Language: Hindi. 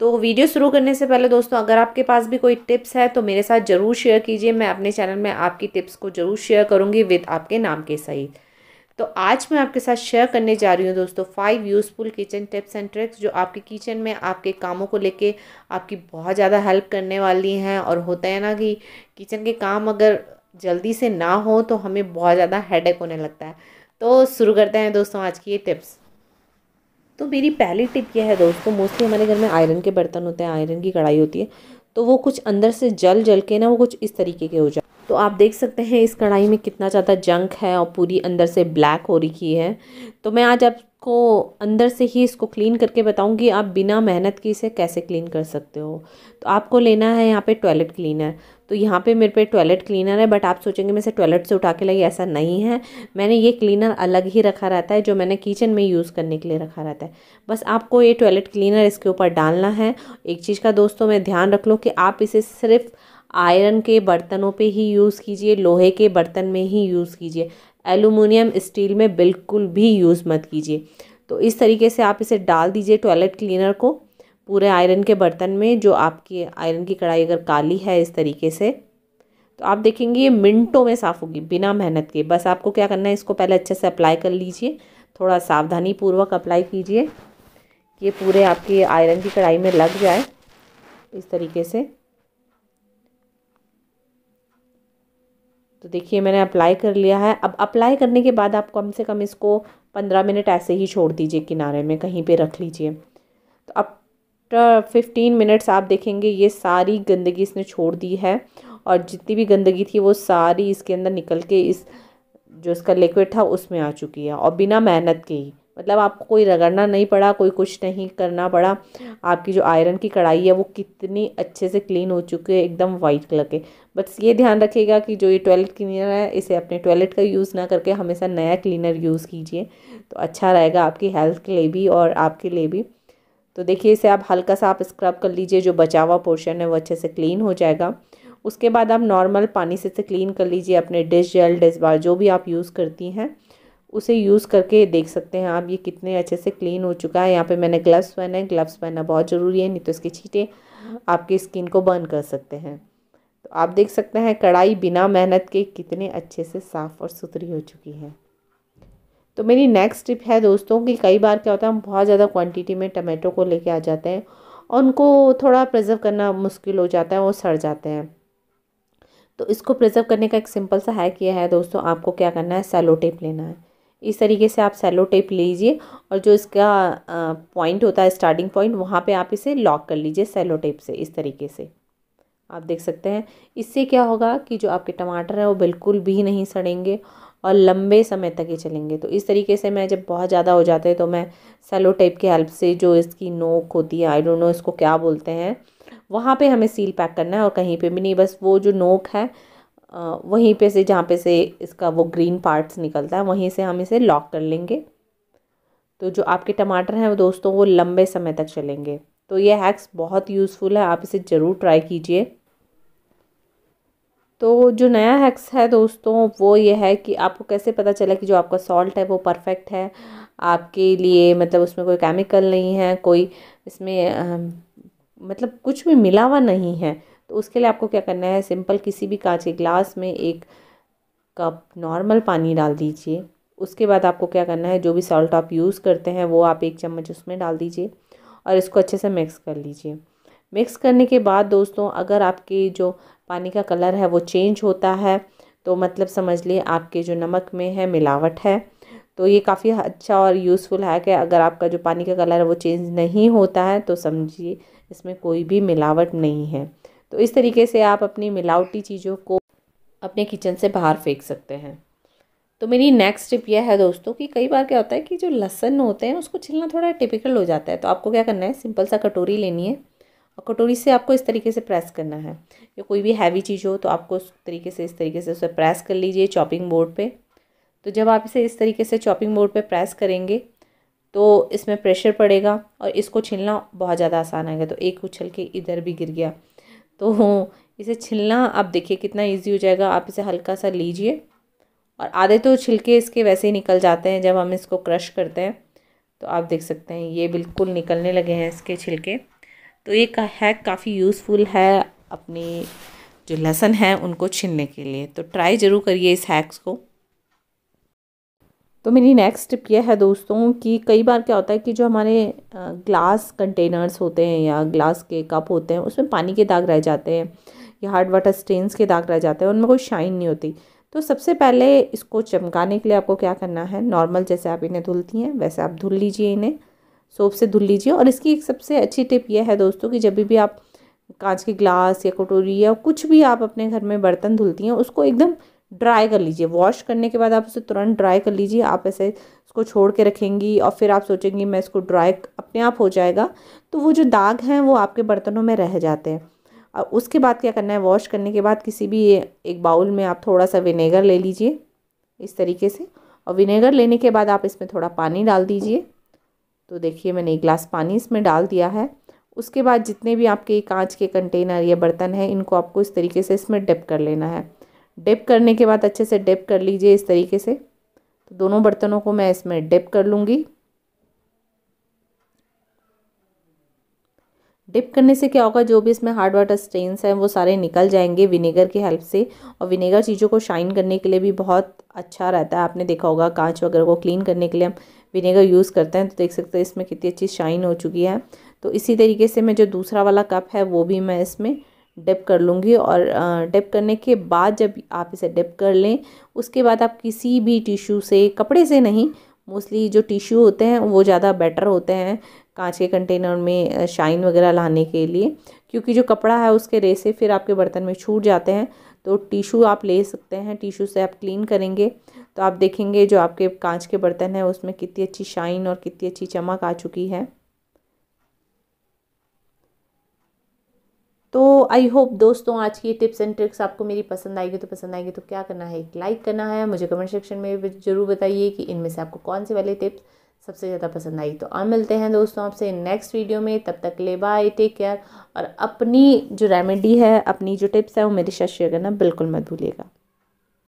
तो वीडियो शुरू करने से पहले दोस्तों अगर आपके पास भी कोई टिप्स है तो मेरे साथ ज़रूर शेयर कीजिए मैं अपने चैनल में आपकी टिप्स को ज़रूर शेयर करूँगी विद आपके नाम के सहित तो आज मैं आपके साथ शेयर करने जा रही हूँ दोस्तों five useful kitchen tips and tricks जो आपके किचन में आपके कामों को लेके आपकी बहुत ज़्यादा हेल्प करने वाली हैं और होता है ना कि किचन के काम अगर जल्दी से ना हो तो हमें बहुत ज़्यादा हेडेक होने लगता है तो शुरू करते हैं दोस्तों आज की ये टिप्स तो मेरी पहली टिप यह है दोस्तों मोस्टली हमारे घर में आयरन के बर्तन होते हैं आयरन की कढ़ाई होती है तो वो कुछ अंदर से जल जल के ना वो कुछ इस तरीके के हो जाए तो आप देख सकते हैं इस कढ़ाई में कितना ज़्यादा जंक है और पूरी अंदर से ब्लैक हो रही है तो मैं आज आपको अंदर से ही इसको क्लीन करके बताऊंगी आप बिना मेहनत के इसे कैसे क्लीन कर सकते हो तो आपको लेना है यहाँ पे टॉयलेट क्लीनर तो यहाँ पे मेरे पे टॉयलेट क्लीनर है बट आप सोचेंगे मैं इसे टॉयलेट से उठा के लाई ऐसा नहीं है मैंने ये क्लीनर अलग ही रखा रहता है जो मैंने किचन में यूज़ करने के लिए रखा रहता है बस आपको ये टॉयलेट क्लीनर इसके ऊपर डालना है एक चीज़ का दोस्तों मैं ध्यान रख लूँ कि आप इसे सिर्फ आयरन के बर्तनों पर ही यूज़ कीजिए लोहे के बर्तन में ही यूज़ कीजिए एलुमिनियम स्टील में बिल्कुल भी यूज़ मत कीजिए तो इस तरीके से आप इसे डाल दीजिए टॉयलेट क्लीनर को पूरे आयरन के बर्तन में जो आपकी आयरन की कढ़ाई अगर काली है इस तरीके से तो आप देखेंगे ये मिनटों में साफ़ होगी बिना मेहनत के बस आपको क्या करना है इसको पहले अच्छे से अप्लाई कर लीजिए थोड़ा सावधानी पूर्वक अप्लाई कीजिए कि ये पूरे आपके आयरन की कढ़ाई में लग जाए इस तरीके से तो देखिए मैंने अप्लाई कर लिया है अब अप्लाई करने के बाद आप कम से कम इसको पंद्रह मिनट ऐसे ही छोड़ दीजिए किनारे में कहीं पर रख लीजिए तो अब आफ्टर फिफ्टीन मिनट्स आप देखेंगे ये सारी गंदगी इसने छोड़ दी है और जितनी भी गंदगी थी वो सारी इसके अंदर निकल के इस जो इसका लिक्विड था उसमें आ चुकी है और बिना मेहनत के ही मतलब आपको कोई रगड़ना नहीं पड़ा कोई कुछ नहीं करना पड़ा आपकी जो आयरन की कढ़ाई है वो कितनी अच्छे से क्लीन हो चुकी है एकदम वाइट कलर के बस ये ध्यान रखिएगा कि जो ये टॉयलेट क्लीनर है इसे अपने टॉयलेट का यूज़ ना करके हमेशा नया क्लीनर यूज़ कीजिए तो अच्छा रहेगा आपकी हेल्थ के लिए भी और आपके लिए भी तो देखिए इसे आप हल्का सा आप स्क्रब कर लीजिए जो बचा हुआ पोर्शन है वो अच्छे से क्लीन हो जाएगा उसके बाद आप नॉर्मल पानी से इसे क्लीन कर लीजिए अपने डिश जेल डिश बार जो भी आप यूज़ करती हैं उसे यूज़ करके देख सकते हैं आप ये कितने अच्छे से क्लीन हो चुका है यहाँ पे मैंने ग्लव्स पहने हैं ग्लव्स पहनना बहुत ज़रूरी है नहीं तो इसके छीटे आपकी स्किन को बर्न कर सकते हैं तो आप देख सकते हैं कढ़ाई बिना मेहनत के कितने अच्छे से साफ़ और सुथरी हो चुकी है तो मेरी नेक्स्ट टिप है दोस्तों कि कई बार क्या होता है हम बहुत ज़्यादा क्वांटिटी में टमाटो को लेके आ जाते हैं और उनको थोड़ा प्रिजर्व करना मुश्किल हो जाता है वो सड़ जाते हैं तो इसको प्रिजर्व करने का एक सिंपल सा हैक ये है दोस्तों आपको क्या करना है सेलो टेप लेना है इस तरीके से आप सेलो टेप लीजिए और जो इसका पॉइंट होता है स्टार्टिंग पॉइंट वहाँ पर आप इसे लॉक कर लीजिए सेलो टेप से इस तरीके से आप देख सकते हैं इससे क्या होगा कि जो आपके टमाटर हैं वो बिल्कुल भी नहीं सड़ेंगे और लंबे समय तक ही चलेंगे तो इस तरीके से मैं जब बहुत ज़्यादा हो जाते हैं तो मैं सेलो टेप की हेल्प से जो इसकी नोक होती है आई डोंट नो इसको क्या बोलते हैं वहाँ पे हमें सील पैक करना है और कहीं पे भी नहीं बस वो जो नोक है वहीं पे से जहाँ पे से इसका वो ग्रीन पार्ट्स निकलता है वहीं से हम इसे लॉक कर लेंगे तो जो आपके टमाटर हैं दोस्तों वो लंबे समय तक चलेंगे तो ये हैक्स बहुत यूज़फुल है आप इसे ज़रूर ट्राई कीजिए तो जो नया हैक्स है दोस्तों वो ये है कि आपको कैसे पता चला कि जो आपका सॉल्ट है वो परफेक्ट है आपके लिए मतलब उसमें कोई केमिकल नहीं है कोई इसमें आ, मतलब कुछ भी मिला हुआ नहीं है तो उसके लिए आपको क्या करना है सिंपल किसी भी कांच के ग्लास में एक कप नॉर्मल पानी डाल दीजिए उसके बाद आपको क्या करना है जो भी सॉल्ट आप यूज़ करते हैं वो आप एक चम्मच उसमें डाल दीजिए और इसको अच्छे से मिक्स कर लीजिए मिक्स करने के बाद दोस्तों अगर आपके जो पानी का कलर है वो चेंज होता है तो मतलब समझ लिए आपके जो नमक में है मिलावट है तो ये काफ़ी अच्छा और यूज़फुल है कि अगर आपका जो पानी का कलर है वो चेंज नहीं होता है तो समझिए इसमें कोई भी मिलावट नहीं है तो इस तरीके से आप अपनी मिलावटी चीज़ों को अपने किचन से बाहर फेंक सकते हैं तो मेरी नेक्स्ट टिप यह है दोस्तों कि कई बार क्या होता है कि जो लहसन होते हैं उसको छिलना थोड़ा टिपिकल हो जाता है तो आपको क्या करना है सिंपल सा कटोरी लेनी है और कटोरी से आपको इस तरीके से प्रेस करना है या कोई भी हैवी चीज़ हो तो आपको उस तरीके से इस तरीके से उसे प्रेस कर लीजिए चॉपिंग बोर्ड पे तो जब आप इसे इस तरीके से चॉपिंग बोर्ड पे प्रेस करेंगे तो इसमें प्रेशर पड़ेगा और इसको छीलना बहुत ज़्यादा आसान आएगा तो एक उछल के इधर भी गिर गया तो इसे छिलना आप देखिए कितना ईजी हो जाएगा आप इसे हल्का सा लीजिए और आधे तो छिलके इसके वैसे ही निकल जाते हैं जब हम इसको क्रश करते हैं तो आप देख सकते हैं ये बिल्कुल निकलने लगे हैं इसके छिलके तो ये का हैक काफ़ी यूज़फुल है अपनी जो लहसन है उनको छीनने के लिए तो ट्राई ज़रूर करिए इस हैक्स को तो मेरी नेक्स्ट टिप यह है दोस्तों कि कई बार क्या होता है कि जो हमारे ग्लास कंटेनर्स होते हैं या ग्लास के कप होते हैं उसमें पानी के दाग रह जाते हैं या हार्ड वाटर स्टेन्स के दाग रह जाते हैं उनमें कोई शाइन नहीं होती तो सबसे पहले इसको चमकाने के लिए आपको क्या करना है नॉर्मल जैसे आप इन्हें धुलती हैं वैसे आप धुल लीजिए इन्हें सोप से धुल लीजिए और इसकी एक सबसे अच्छी टिप यह है दोस्तों कि जब भी आप कांच के ग्लास या कटोरी या कुछ भी आप अपने घर में बर्तन धुलती हैं उसको एकदम ड्राई कर लीजिए वॉश करने के बाद आप उसे तुरंत ड्राई कर लीजिए आप ऐसे उसको छोड़ के रखेंगी और फिर आप सोचेंगी मैं इसको ड्राई अपने आप हो जाएगा तो वो जो दाग हैं वो आपके बर्तनों में रह जाते हैं और उसके बाद क्या करना है वॉश करने के बाद किसी भी एक बाउल में आप थोड़ा सा विनेगर ले लीजिए इस तरीके से और विनेगर लेने के बाद आप इसमें थोड़ा पानी डाल दीजिए तो देखिए मैंने एक गिलास पानी इसमें डाल दिया है उसके बाद जितने भी आपके कांच के कंटेनर या बर्तन हैं इनको आपको इस तरीके से इसमें डिप कर लेना है डिप करने के बाद अच्छे से डिप कर लीजिए इस तरीके से तो दोनों बर्तनों को मैं इसमें डिप कर लूँगी डिप करने से क्या होगा जो भी इसमें हार्ड वाटर स्टेन्स हैं वो सारे निकल जाएंगे विनेगर की हेल्प से और विनेगर चीज़ों को शाइन करने के लिए भी बहुत अच्छा रहता है आपने देखा होगा कांच वगैरह को क्लीन करने के लिए हम विनेगर यूज़ करते हैं तो देख सकते हैं इसमें कितनी अच्छी शाइन हो चुकी है तो इसी तरीके से मैं जो दूसरा वाला कप है वो भी मैं इसमें डिप कर लूँगी और डिप करने के बाद जब आप इसे डिप कर लें उसके बाद आप किसी भी टिश्यू से कपड़े से नहीं मोस्टली जो टिश्यू होते हैं वो ज़्यादा बेटर होते हैं कांच के कंटेनर में शाइन वगैरह लाने के लिए क्योंकि जो कपड़ा है उसके रेसे फिर आपके बर्तन में छूट जाते हैं तो टिशू आप ले सकते हैं टिशू से आप क्लीन करेंगे तो आप देखेंगे जो आपके कांच के बर्तन है उसमें कितनी अच्छी शाइन और कितनी अच्छी चमक आ चुकी है तो आई होप दोस्तों आज की टिप्स एंड ट्रिक्स आपको मेरी पसंद आएगी तो पसंद आएगी तो क्या करना है एक लाइक करना है मुझे कमेंट सेक्शन में ज़रूर बताइए कि इनमें से आपको कौन से वाले टिप्स सबसे ज़्यादा पसंद आई तो अब मिलते हैं दोस्तों आपसे नेक्स्ट वीडियो में तब तक ले बाय टेक केयर और अपनी जो रेमेडी है अपनी जो टिप्स है वो मेरे साथ शेयर करना बिल्कुल मत भूलिएगा